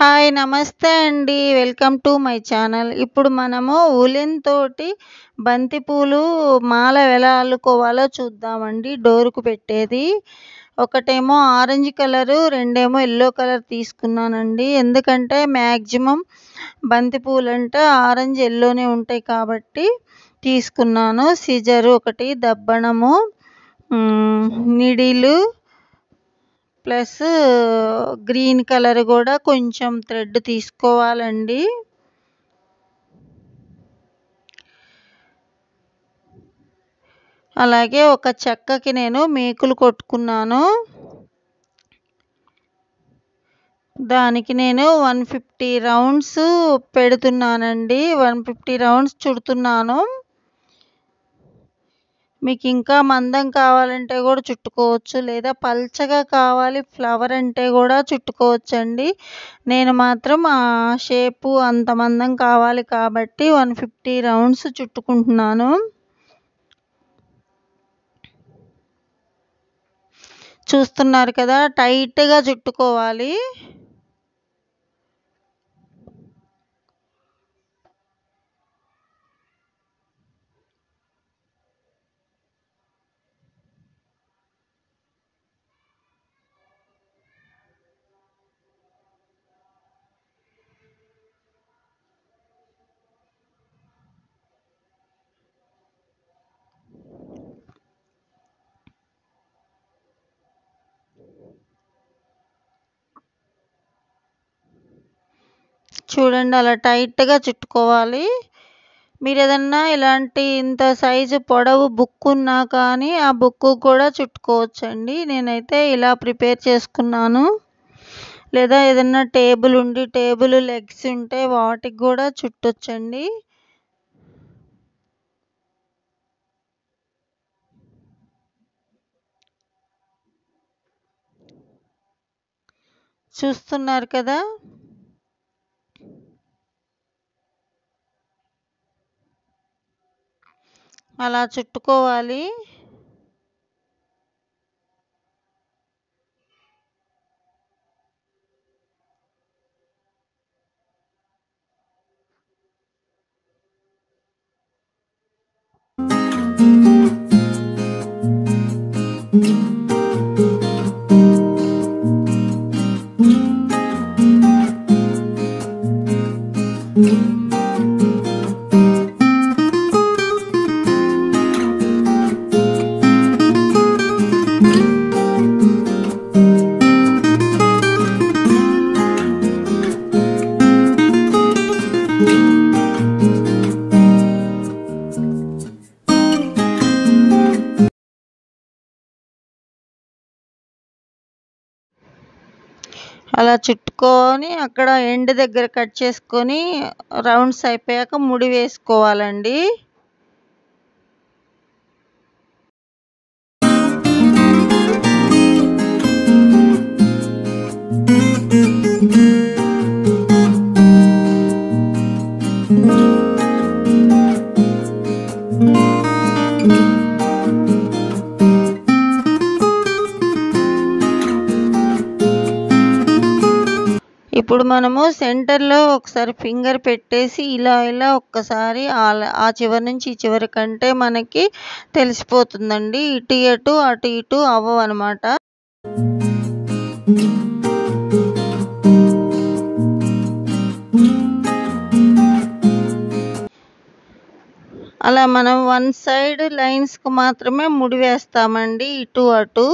Hi నమస్తే అండి welcome to my channel ఇప్పుడు మనము ఉలెన్ తోటి బంతిపూలు మాల ఎలా అల్లుకోవాలో చూద్దామండి డోర్కు పెట్టేది ఒకటేమో ఆరెంజ్ కలరు రెండేమో ఎల్లో కలర్ తీసుకున్నానండి ఎందుకంటే మ్యాక్సిమం బంతిపూలు అంటే ఆరెంజ్ ఎల్లోనే ఉంటాయి కాబట్టి తీసుకున్నాను సిజరు ఒకటి దబ్బనము నిడిలు ప్లస్ గ్రీన్ కలర్ కూడా కొంచెం థ్రెడ్ తీసుకోవాలండి అలాగే ఒక చెక్కకి నేను మేకులు కొట్టుకున్నాను దానికి నేను వన్ ఫిఫ్టీ రౌండ్స్ పెడుతున్నానండి వన్ ఫిఫ్టీ రౌండ్స్ చుడుతున్నాను మీకు ఇంకా మందం కావాలంటే కూడా చుట్టుకోవచ్చు లేదా పల్చగా కావాలి ఫ్లవర్ అంటే కూడా చుట్టుకోవచ్చండి నేను మాత్రం ఆ షేపు అంత మందం కావాలి కాబట్టి వన్ ఫిఫ్టీ రౌండ్స్ చుట్టుకుంటున్నాను చూస్తున్నారు కదా టైట్గా చుట్టుకోవాలి చూడండి అలా టైట్గా చుట్టుకోవాలి మీరు ఏదన్నా ఇలాంటి ఇంత సైజు పొడవు బుక్ ఉన్నా కానీ ఆ బుక్ కూడా చుట్టుకోవచ్చండి నేనైతే ఇలా ప్రిపేర్ చేసుకున్నాను లేదా ఏదన్నా టేబుల్ ఉండి టేబుల్ లెగ్స్ ఉంటే వాటికి కూడా చుట్టొచ్చండి చూస్తున్నారు కదా అలా చుట్టుకోవాలి thank mm -hmm. you అలా చుట్టుకొని అక్కడ ఎండ్ దగ్గర కట్ చేసుకొని రౌండ్స్ అయిపోయాక ముడి వేసుకోవాలండి ఇప్పుడు మనము సెంటర్లో ఒకసారి ఫింగర్ పెట్టేసి ఇలా ఇలా ఒక్కసారి ఆ చివరి నుంచి ఈ చివరి కంటే మనకి తెలిసిపోతుందండి ఇటు అటు అటు ఇటు అవ్వవు అనమాట అలా మనం వన్ సైడ్ లైన్స్కి మాత్రమే ముడి వేస్తామండి ఇటు అటు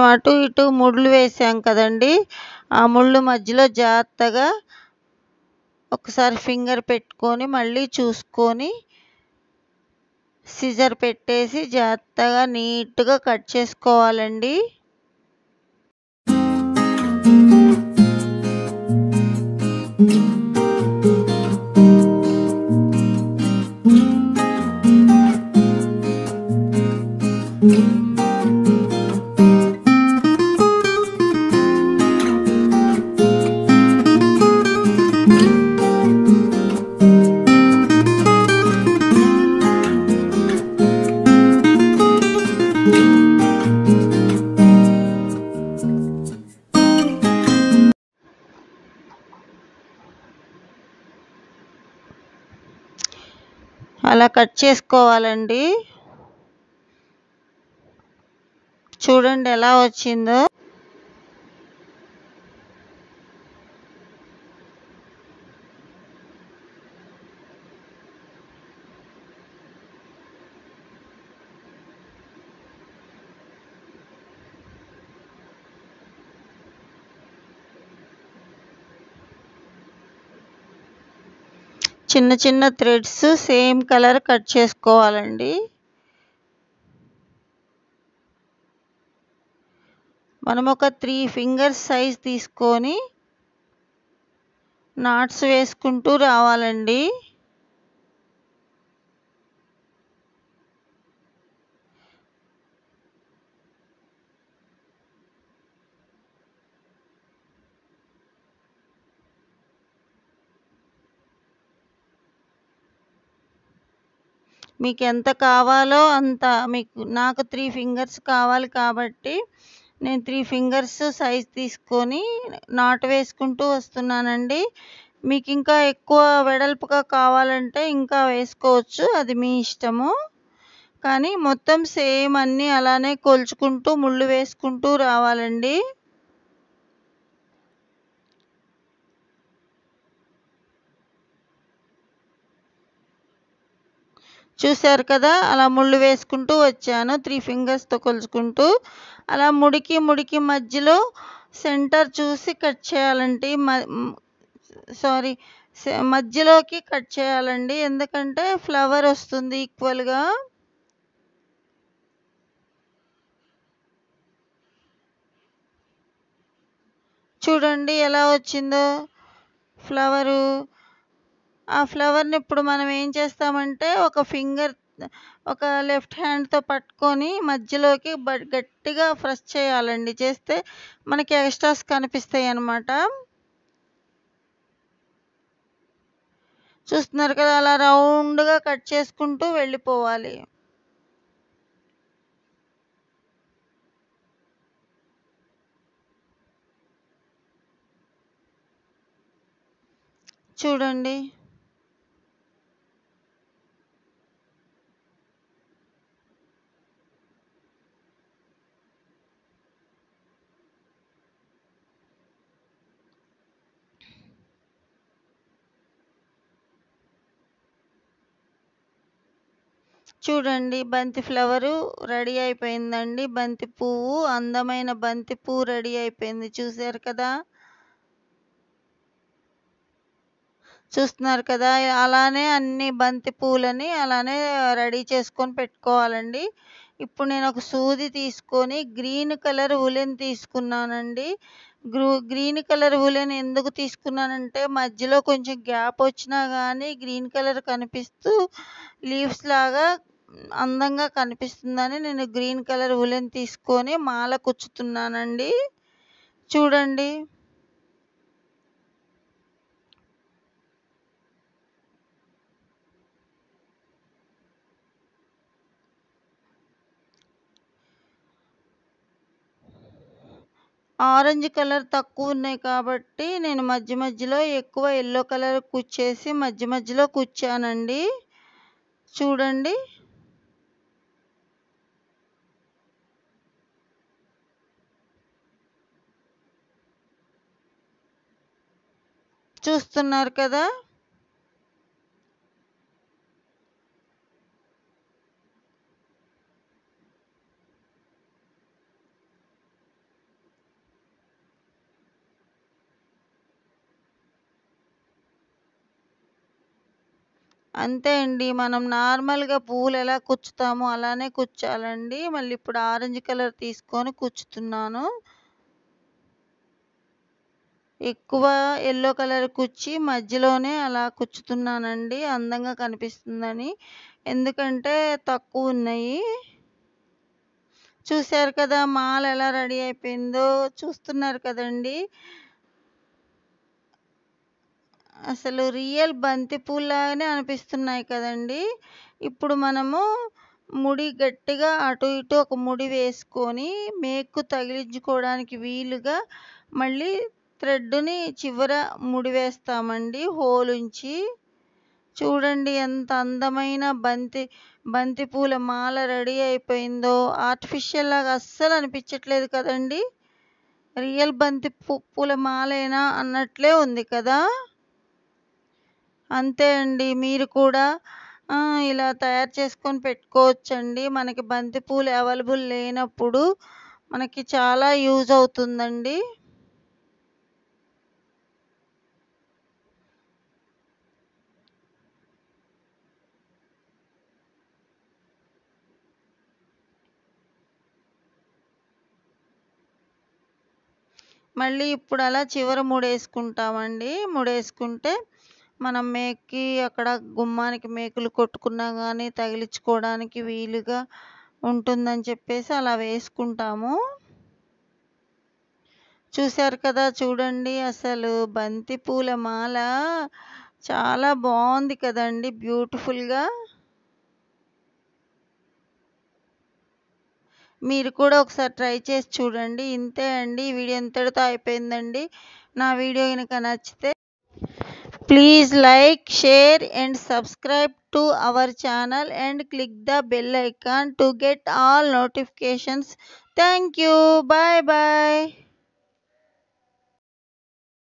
మనం అటు ఇటు ముళ్ళు వేసాం కదండి ఆ ముళ్ళు మధ్యలో జాగ్రత్తగా ఒకసారి ఫింగర్ పెట్టుకొని మళ్ళీ చూసుకొని సిజర్ పెట్టేసి జాగ్రత్తగా నీట్గా కట్ చేసుకోవాలండి అలా కట్ చేసుకోవాలండి చూడండి ఎలా వచ్చిందో చిన్న చిన్న థ్రెడ్స్ సేమ్ కలర్ కట్ చేసుకోవాలండి మనం ఒక త్రీ ఫింగర్స్ సైజ్ తీసుకొని నాట్స్ వేసుకుంటూ రావాలండి మీకు ఎంత కావాలో అంత మీకు నాకు త్రీ ఫింగర్స్ కావాలి కాబట్టి నేను త్రీ ఫింగర్స్ సైజ్ తీసుకొని నాట్ వేసుకుంటూ వస్తున్నానండి మీకు ఇంకా ఎక్కువ వెడల్పుగా కావాలంటే ఇంకా వేసుకోవచ్చు అది మీ ఇష్టము కానీ మొత్తం సేమ్ అన్నీ అలానే కొలుచుకుంటూ ముళ్ళు వేసుకుంటూ రావాలండి చూశారు కదా అలా ముళ్ళు వేసుకుంటూ వచ్చాను త్రీ ఫింగర్స్తో కొలుచుకుంటూ అలా ముడికి ముడికి మధ్యలో సెంటర్ చూసి కట్ చేయాలండి సారీ మధ్యలోకి కట్ చేయాలండి ఎందుకంటే ఫ్లవర్ వస్తుంది ఈక్వల్గా చూడండి ఎలా వచ్చిందో ఫ్లవరు ఆ ఫ్లవర్ని ఇప్పుడు మనం ఏం చేస్తామంటే ఒక ఫింగర్ ఒక లెఫ్ట్ హ్యాండ్తో పట్టుకొని మధ్యలోకి గట్టిగా ప్రెస్ చేయాలండి చేస్తే మనకి ఎక్స్ట్రాస్ కనిపిస్తాయి అన్నమాట చూస్తున్నారు కదా అలా రౌండ్గా కట్ చేసుకుంటూ వెళ్ళిపోవాలి చూడండి చూడండి బంతి ఫ్లవరు రెడీ అయిపోయిందండి బంతి పువ్వు అందమైన బంతి పువ్వు రెడీ అయిపోయింది చూసారు కదా చూస్తున్నారు కదా అలానే అన్ని బంతి పూలని అలానే రెడీ చేసుకొని పెట్టుకోవాలండి ఇప్పుడు నేను ఒక సూది తీసుకొని గ్రీన్ కలర్ ఉలెన్ తీసుకున్నానండి గ్రూ గ్రీన్ కలర్ ఉలెన్ ఎందుకు తీసుకున్నానంటే మధ్యలో కొంచెం గ్యాప్ వచ్చినా కానీ గ్రీన్ కలర్ కనిపిస్తూ లీవ్స్ లాగా అందంగా కనిపిస్తుందని నేను గ్రీన్ కలర్ ఉలెన్ తీసుకొని మాల కుచ్చుతున్నానండి చూడండి ఆరెంజ్ కలర్ తక్కువ ఉన్నాయి కాబట్టి నేను మధ్య మధ్యలో ఎక్కువ ఎల్లో కలర్ కుచ్చేసి మధ్య మధ్యలో కుచ్చానండి చూడండి చూస్తున్నారు కదా అంతే అండి మనం నార్మల్గా పువ్వులు ఎలా కుచ్చుతామో అలానే కుచ్చాలండి మళ్ళీ ఇప్పుడు ఆరెంజ్ కలర్ తీసుకొని కుచ్చుతున్నాను ఎక్కువ ఎల్లో కలర్ కుచ్చి మధ్యలోనే అలా కుచ్చుతున్నానండి అందంగా కనిపిస్తుందని ఎందుకంటే తక్కువ ఉన్నాయి చూశారు కదా మాల ఎలా రెడీ అయిపోయిందో చూస్తున్నారు కదండి అసలు రియల్ బంతి పూలాగానే అనిపిస్తున్నాయి కదండి ఇప్పుడు మనము ముడి గట్టిగా అటు ఇటు ఒక ముడి వేసుకొని మేకు తగిలించుకోవడానికి వీలుగా మళ్ళీ థ్రెడ్ని చివర ముడివేస్తామండి హోల్ ఉంచి చూడండి ఎంత అందమైన బంతి బంతిపూల మాల రెడీ అయిపోయిందో ఆర్టిఫిషియల్ లాగా అస్సలు అనిపించట్లేదు కదండి రియల్ బంతి పూల మాలేనా అన్నట్లే ఉంది కదా అంతే అండి మీరు కూడా ఇలా తయారు చేసుకొని పెట్టుకోవచ్చండి మనకి బంతిపూలు అవైలబుల్ లేనప్పుడు మనకి చాలా యూజ్ అవుతుందండి మళ్ళీ ఇప్పుడు అలా చివర ముడి వేసుకుంటామండి మూడు వేసుకుంటే మనం మేక్కి అక్కడ గుమ్మానికి మేకులు కొట్టుకున్నా కానీ తగిలించుకోవడానికి వీలుగా ఉంటుందని చెప్పేసి అలా వేసుకుంటాము చూశారు కదా చూడండి అసలు బంతి పూల మాల చాలా బాగుంది కదండి బ్యూటిఫుల్గా మీరు కూడా ఒకసారి ట్రై చేసి చూడండి ఇంతే అండి ఈ వీడియో ఇంతటితో అయిపోయిందండి నా వీడియో కనుక నచ్చితే please like share and subscribe to our channel and click the bell icon to get all notifications thank you bye bye